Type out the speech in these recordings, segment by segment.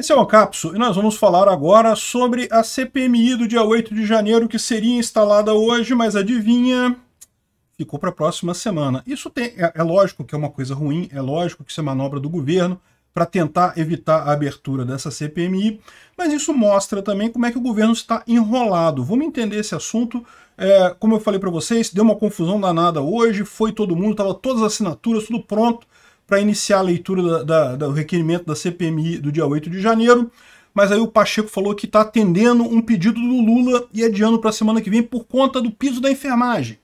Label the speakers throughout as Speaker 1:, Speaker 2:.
Speaker 1: Esse é o Ancapso e nós vamos falar agora sobre a CPMI do dia 8 de janeiro que seria instalada hoje, mas adivinha, ficou para a próxima semana. Isso tem, é, é, lógico que é uma coisa ruim, é lógico que isso é manobra do governo para tentar evitar a abertura dessa CPMI, mas isso mostra também como é que o governo está enrolado. Vamos entender esse assunto. É, como eu falei para vocês, deu uma confusão danada hoje, foi todo mundo, tava todas as assinaturas, tudo pronto, para iniciar a leitura da, da, do requerimento da CPMI do dia 8 de janeiro. Mas aí o Pacheco falou que está atendendo um pedido do Lula e adiando para a semana que vem por conta do piso da enfermagem.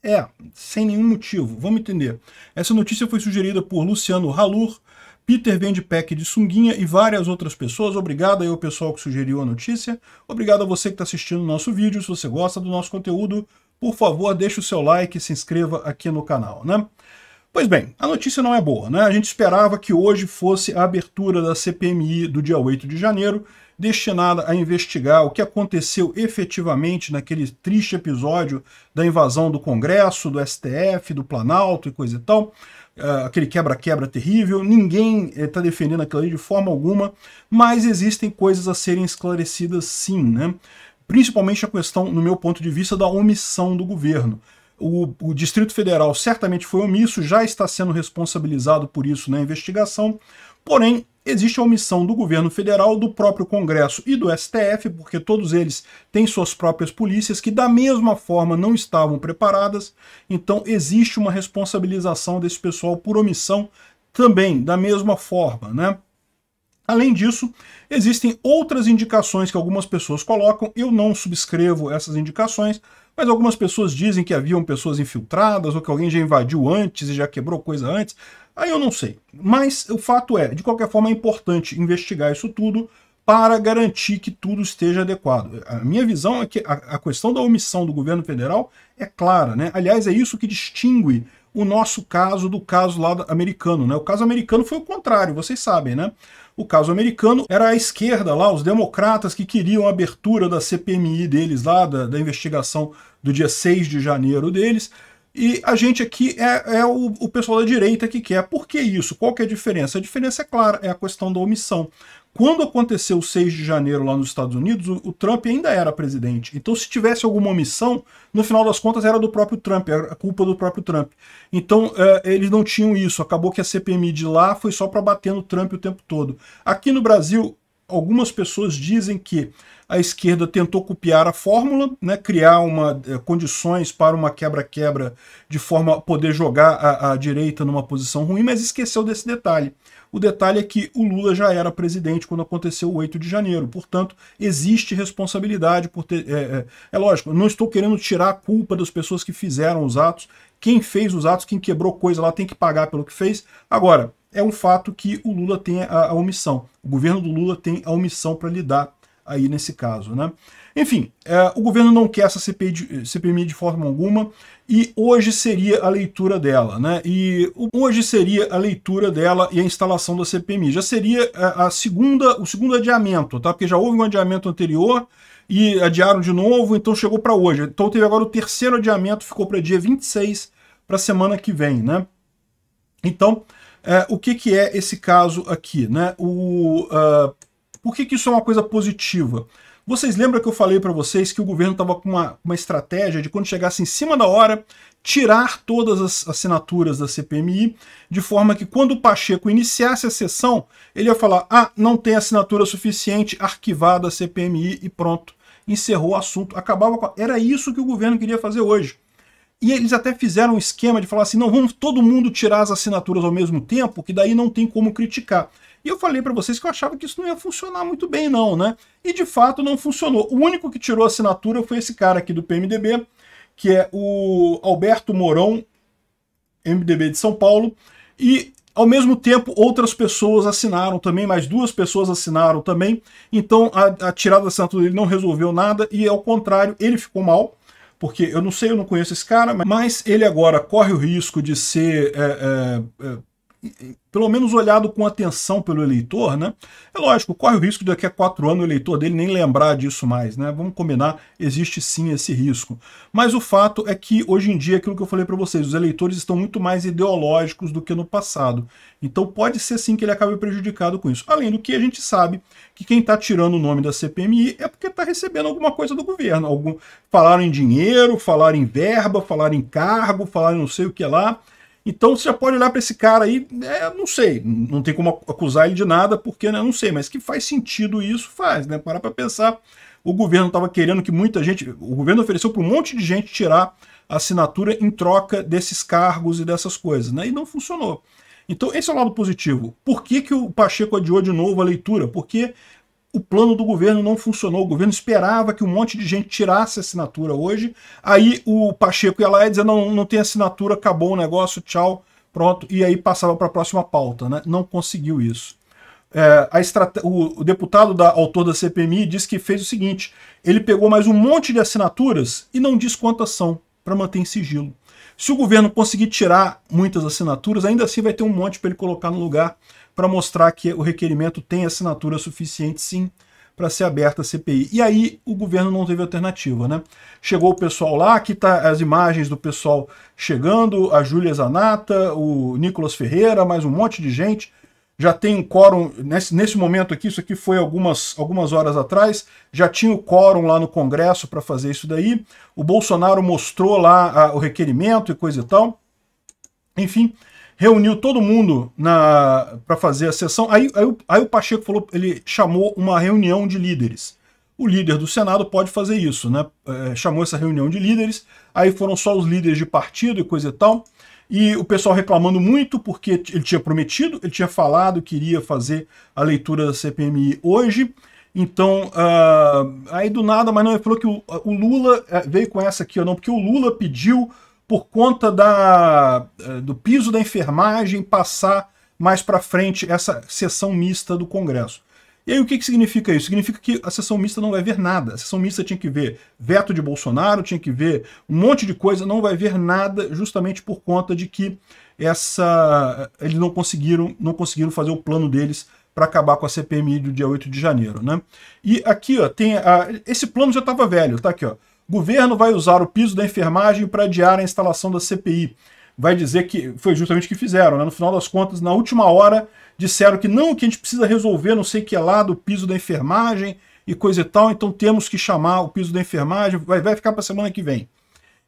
Speaker 1: É, sem nenhum motivo, vamos entender. Essa notícia foi sugerida por Luciano Halur, Peter Vendpack de Sunguinha e várias outras pessoas. Obrigado aí ao pessoal que sugeriu a notícia. Obrigado a você que está assistindo o nosso vídeo. Se você gosta do nosso conteúdo, por favor, deixe o seu like e se inscreva aqui no canal, né? Pois bem, a notícia não é boa, né? A gente esperava que hoje fosse a abertura da CPMI do dia 8 de janeiro, destinada a investigar o que aconteceu efetivamente naquele triste episódio da invasão do Congresso, do STF, do Planalto e coisa e tal. Uh, aquele quebra-quebra terrível, ninguém está eh, tá defendendo aquilo ali de forma alguma, mas existem coisas a serem esclarecidas sim, né? Principalmente a questão, no meu ponto de vista, da omissão do governo. O, o, Distrito Federal certamente foi omisso, já está sendo responsabilizado por isso na investigação. Porém, existe a omissão do governo federal, do próprio Congresso e do STF, porque todos eles têm suas próprias polícias que, da mesma forma, não estavam preparadas. Então, existe uma responsabilização desse pessoal por omissão também, da mesma forma, né? Além disso, existem outras indicações que algumas pessoas colocam, eu não subscrevo essas indicações, mas algumas pessoas dizem que haviam pessoas infiltradas ou que alguém já invadiu antes e já quebrou coisa antes. Aí eu não sei. Mas o fato é, de qualquer forma, é importante investigar isso tudo para garantir que tudo esteja adequado. A minha visão é que a, questão da omissão do governo federal é clara, né? Aliás, é isso que distingue o nosso caso do caso lá americano, né? O caso americano foi o contrário, vocês sabem, né? O caso americano era a esquerda lá, os democratas que queriam a abertura da CPMI deles lá, da, da investigação do dia 6 de janeiro deles. E a gente aqui é, é o, o, pessoal da direita que quer. Por que isso? Qual que é a diferença? A diferença é clara, é a questão da omissão. Quando aconteceu o 6 de janeiro lá nos Estados Unidos, o, o Trump ainda era presidente. Então, se tivesse alguma omissão, no final das contas era do próprio Trump, era culpa do próprio Trump. Então, é, eles não tinham isso. Acabou que a CPMI de lá foi só para bater no Trump o tempo todo. Aqui no Brasil, algumas pessoas dizem que a esquerda tentou copiar a fórmula, né, criar uma, eh, condições para uma quebra-quebra de forma a poder jogar a, a, direita numa posição ruim, mas esqueceu desse detalhe. O detalhe é que o Lula já era presidente quando aconteceu o 8 de janeiro, portanto, existe responsabilidade por ter. É, é, é lógico, não estou querendo tirar a culpa das pessoas que fizeram os atos. Quem fez os atos, quem quebrou coisa lá, tem que pagar pelo que fez. Agora, é um fato que o Lula tem a, a omissão. O governo do Lula tem a omissão para lidar aí nesse caso. Né? Enfim, é, o governo não quer essa CPI de, CPMI de forma alguma e hoje seria a leitura dela. Né? E hoje seria a leitura dela e a instalação da CPMI. Já seria a, é, a segunda, o segundo adiamento, tá? porque já houve um adiamento anterior e adiaram de novo, então chegou para hoje. Então teve agora o terceiro adiamento, ficou para dia 26, para a semana que vem. Né? Então, é, o que, que é esse caso aqui? Né? O, uh, por que, que isso é uma coisa positiva? Vocês lembram que eu falei para vocês que o governo estava com uma, uma estratégia de quando chegasse em cima da hora, tirar todas as assinaturas da CPMI, de forma que quando o Pacheco iniciasse a sessão, ele ia falar, ah, não tem assinatura suficiente, arquivada a CPMI e pronto. Encerrou o assunto, acabava com... Era isso que o governo queria fazer hoje. E eles até fizeram um esquema de falar assim: não, vamos todo mundo tirar as assinaturas ao mesmo tempo, que daí não tem como criticar. E eu falei para vocês que eu achava que isso não ia funcionar muito bem, não, né? E de fato não funcionou. O único que tirou a assinatura foi esse cara aqui do PMDB, que é o Alberto Mourão, MDB de São Paulo, e ao mesmo tempo outras pessoas assinaram também, mais duas pessoas assinaram também, então a, a tirada da assinatura dele não resolveu nada e ao contrário, ele ficou mal porque eu não sei, eu não conheço esse cara, mas ele agora corre o risco de ser é, é, é pelo menos olhado com atenção pelo eleitor, né? É lógico, corre o risco de daqui a quatro anos o eleitor dele nem lembrar disso mais, né? Vamos combinar, existe sim esse risco. Mas o fato é que hoje em dia, aquilo que eu falei para vocês, os eleitores estão muito mais ideológicos do que no passado. Então pode ser sim que ele acabe prejudicado com isso. Além do que a gente sabe que quem está tirando o nome da CPMI é porque está recebendo alguma coisa do governo. Algum... Falaram em dinheiro, falaram em verba, falaram em cargo, falaram não sei o que lá então você já pode olhar para esse cara aí, é, não sei, não tem como acusar ele de nada, porque né, não sei, mas que faz sentido isso, faz, né? Parar para pensar. O governo estava querendo que muita gente. O governo ofereceu para um monte de gente tirar a assinatura em troca desses cargos e dessas coisas, né? E não funcionou. Então, esse é o lado positivo. Por que, que o Pacheco adiou de novo a leitura? Porque o plano do governo não funcionou. O governo esperava que um monte de gente tirasse assinatura hoje. Aí o Pacheco ia lá e dizia: não, não tem assinatura, acabou o negócio, tchau, pronto. E aí passava para a próxima pauta. Né? Não conseguiu isso. É, o, o, deputado da, autor da CPMI disse que fez o seguinte: ele pegou mais um monte de assinaturas e não diz quantas são, para manter em sigilo. Se o governo conseguir tirar muitas assinaturas, ainda assim vai ter um monte para ele colocar no lugar para mostrar que o requerimento tem assinatura suficiente, sim, para ser aberta a CPI. E aí o governo não teve alternativa, né? Chegou o pessoal lá, aqui tá as imagens do pessoal chegando, a Júlia Zanata, o Nicolas Ferreira, mais um monte de gente já tem um quórum, nesse, nesse momento aqui, isso aqui foi algumas, algumas horas atrás, já tinha o quórum lá no Congresso para fazer isso daí, o Bolsonaro mostrou lá a, o requerimento e coisa e tal, enfim, reuniu todo mundo para fazer a sessão, aí, aí, aí, o Pacheco falou, ele chamou uma reunião de líderes, o líder do Senado pode fazer isso, né? É, chamou essa reunião de líderes, aí foram só os líderes de partido e coisa e tal, e o pessoal reclamando muito porque ele tinha prometido, ele tinha falado que iria fazer a leitura da CPMI hoje. Então, uh, aí do nada, mas não, ele falou que o, o Lula eh, veio com essa aqui, ou não, porque o Lula pediu por conta da, eh, do piso da enfermagem passar mais para frente essa sessão mista do Congresso. E aí o que, que significa isso? Significa que a sessão mista não vai ver nada. A sessão mista tinha que ver veto de Bolsonaro, tinha que ver um monte de coisa, não vai ver nada justamente por conta de que essa eles não conseguiram, não conseguiram fazer o plano deles para acabar com a CPMI do dia 8 de janeiro, né? E aqui, ó, tem a... esse plano já estava velho, tá aqui, ó. Governo vai usar o piso da enfermagem para adiar a instalação da CPI vai dizer que foi justamente o que fizeram. Né? No final das contas, na última hora, disseram que não, que a gente precisa resolver não sei o que lá do piso da enfermagem e coisa e tal, então temos que chamar o piso da enfermagem, vai, vai ficar para semana que vem.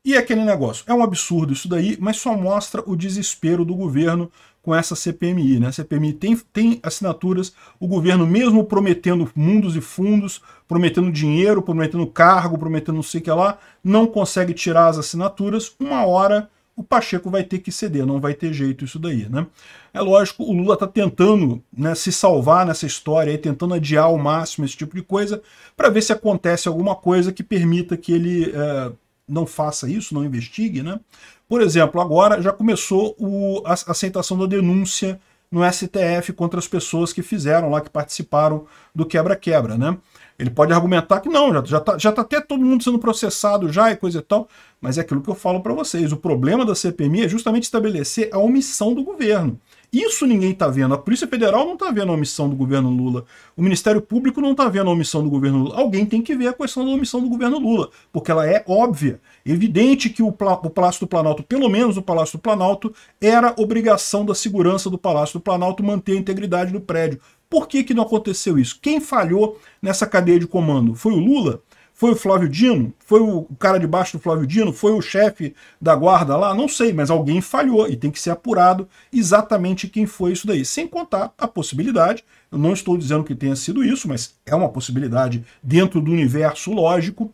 Speaker 1: E aquele negócio, é um absurdo isso daí, mas só mostra o desespero do governo com essa CPMI. Né? A CPMI tem, tem assinaturas, o governo mesmo prometendo mundos e fundos, prometendo dinheiro, prometendo cargo, prometendo não sei o que lá, não consegue tirar as assinaturas, uma hora o Pacheco vai ter que ceder, não vai ter jeito isso daí, né? É lógico, o Lula está tentando né, se salvar nessa história, aí, tentando adiar ao máximo esse tipo de coisa, para ver se acontece alguma coisa que permita que ele é, não faça isso, não investigue, né? Por exemplo, agora já começou o, a aceitação da denúncia no STF contra as pessoas que fizeram lá, que participaram do quebra-quebra, né? Ele pode argumentar que não, já, já, tá, já tá até todo mundo sendo processado já e coisa e tal, mas é aquilo que eu falo para vocês. O problema da CPMI é justamente estabelecer a omissão do governo. Isso ninguém está vendo. A Polícia Federal não está vendo a omissão do governo Lula. O Ministério Público não está vendo a omissão do governo Lula. Alguém tem que ver a questão da omissão do governo Lula, porque ela é óbvia. Evidente que o, o Palácio do Planalto, pelo menos o Palácio do Planalto, era obrigação da segurança do Palácio do Planalto manter a integridade do prédio. Por que, que não aconteceu isso? Quem falhou nessa cadeia de comando? Foi o Lula? Foi o Flávio Dino? Foi o cara debaixo do Flávio Dino? Foi o chefe da guarda lá? Não sei, mas alguém falhou e tem que ser apurado exatamente quem foi isso daí. Sem contar a possibilidade, eu não estou dizendo que tenha sido isso, mas é uma possibilidade dentro do universo lógico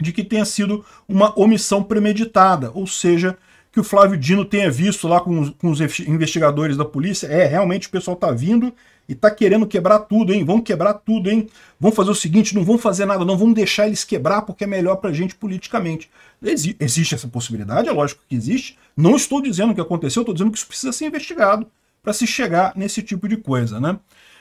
Speaker 1: de que tenha sido uma omissão premeditada, ou seja, que o Flávio Dino tenha visto lá com os, com os investigadores da polícia. É, realmente o pessoal tá vindo e tá querendo quebrar tudo, hein? Vão quebrar tudo, hein? Vão fazer o seguinte, não vão fazer nada, não vão deixar eles quebrar porque é melhor pra gente politicamente. Ex existe essa possibilidade, é lógico que existe. Não estou dizendo que aconteceu, estou dizendo que isso precisa ser investigado para se chegar nesse tipo de coisa, né?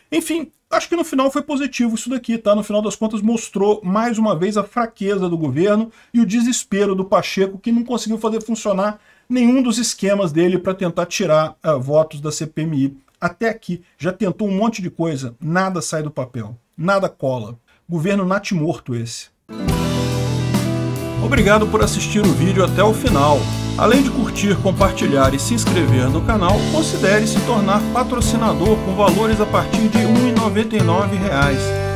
Speaker 1: Enfim, acho que no final foi positivo isso daqui, tá? No final das contas mostrou mais uma vez a fraqueza do governo e o desespero do Pacheco que não conseguiu fazer funcionar nenhum dos esquemas dele para tentar tirar uh, votos da CPMI. Até aqui, já tentou um monte de coisa, nada sai do papel, nada cola. Governo natimorto esse. Obrigado por assistir o vídeo até o final. Além de curtir, compartilhar e se inscrever no canal, considere se tornar patrocinador com valores a partir de R$ 1,99